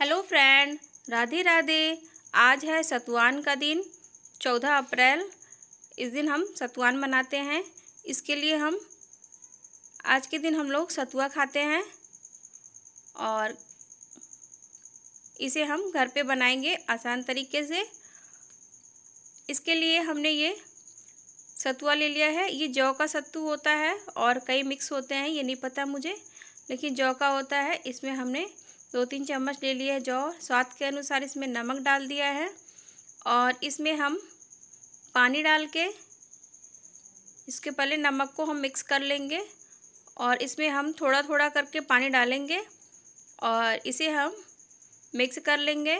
hello friend Radhe Radhe आज है सतुआन का दिन चौदह अप्रैल इस दिन हम सतुआन मनाते हैं इसके लिए हम आज के दिन हम लोग सतुआ खाते हैं और इसे हम घर पे बनाएंगे आसान तरीके से इसके लिए हमने ये सतुआ ले लिया है ये जौ का सत्तू होता है और कई मिक्स होते हैं ये नहीं पता मुझे लेकिन जौ का होता है इसमें हमने दो तीन चम्मच ले लिया है जौ स्वाद के अनुसार इसमें नमक डाल दिया है और इसमें हम पानी डाल के इसके पहले नमक को हम मिक्स कर लेंगे और इसमें हम थोड़ा थोड़ा करके पानी डालेंगे और इसे हम मिक्स कर लेंगे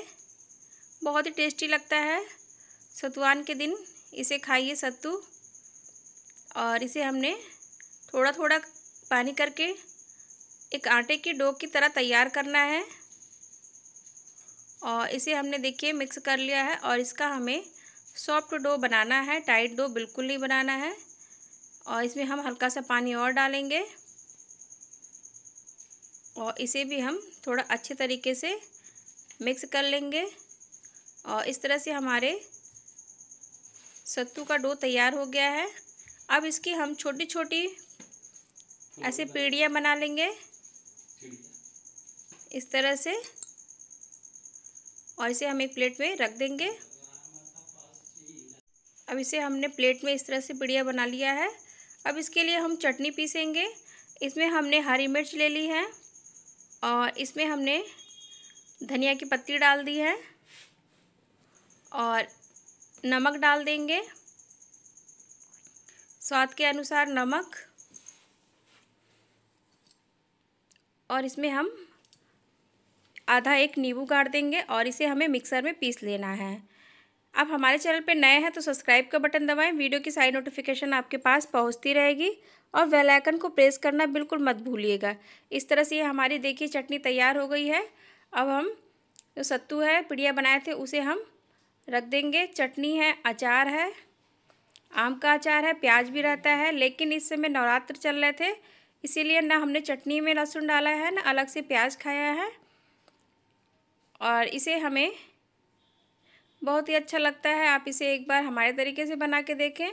बहुत ही टेस्टी लगता है सतुआन के दिन इसे खाइए सत्तू और इसे हमने थोड़ा थोड़ा पानी करके एक आटे की डो की तरह तैयार करना है और इसे हमने देखिए मिक्स कर लिया है और इसका हमें सॉफ्ट डो बनाना है टाइट डो बिल्कुल नहीं बनाना है और इसमें हम हल्का सा पानी और डालेंगे और इसे भी हम थोड़ा अच्छे तरीके से मिक्स कर लेंगे और इस तरह से हमारे सत्तू का डो तैयार हो गया है अब इसकी हम छोटी छोटी ऐसे पेड़ियाँ बना लेंगे इस तरह से और इसे हम एक प्लेट में रख देंगे अब इसे हमने प्लेट में इस तरह से बढ़िया बना लिया है अब इसके लिए हम चटनी पीसेंगे इसमें हमने हरी मिर्च ले ली है और इसमें हमने धनिया की पत्ती डाल दी है और नमक डाल देंगे स्वाद के अनुसार नमक और इसमें हम आधा एक नींबू गाड़ देंगे और इसे हमें मिक्सर में पीस लेना है आप हमारे चैनल पर नए हैं तो सब्सक्राइब का बटन दबाएं वीडियो की सारी नोटिफिकेशन आपके पास पहुंचती रहेगी और वेल आइकन को प्रेस करना बिल्कुल मत भूलिएगा इस तरह से ये हमारी देखिए चटनी तैयार हो गई है अब हम जो सत्तू है पिड़िया बनाए थे उसे हम रख देंगे चटनी है अचार है आम का अचार है प्याज भी रहता है लेकिन इस समय नवरात्र चल रहे थे इसीलिए ना हमने चटनी में लहसुन डाला है ना अलग से प्याज खाया है और इसे हमें बहुत ही अच्छा लगता है आप इसे एक बार हमारे तरीके से बना के देखें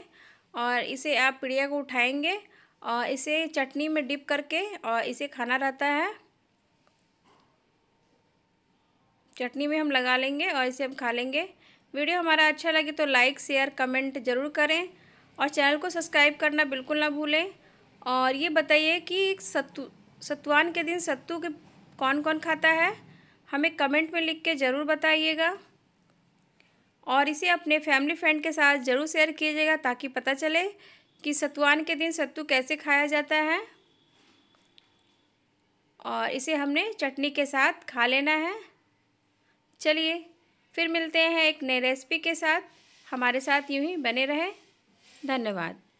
और इसे आप पिड़िया को उठाएंगे और इसे चटनी में डिप करके और इसे खाना रहता है चटनी में हम लगा लेंगे और इसे हम खा लेंगे वीडियो हमारा अच्छा लगे तो लाइक शेयर कमेंट ज़रूर करें और चैनल को सब्सक्राइब करना बिल्कुल ना भूलें और ये बताइए कि सत्तू सतुआन के दिन सत्तू के कौन कौन खाता है हमें कमेंट में लिख के ज़रूर बताइएगा और इसे अपने फैमिली फ्रेंड के साथ ज़रूर शेयर कीजिएगा ताकि पता चले कि सतुआन के दिन सत्तू कैसे खाया जाता है और इसे हमने चटनी के साथ खा लेना है चलिए फिर मिलते हैं एक नई रेसिपी के साथ हमारे साथ यूं ही बने रहें धन्यवाद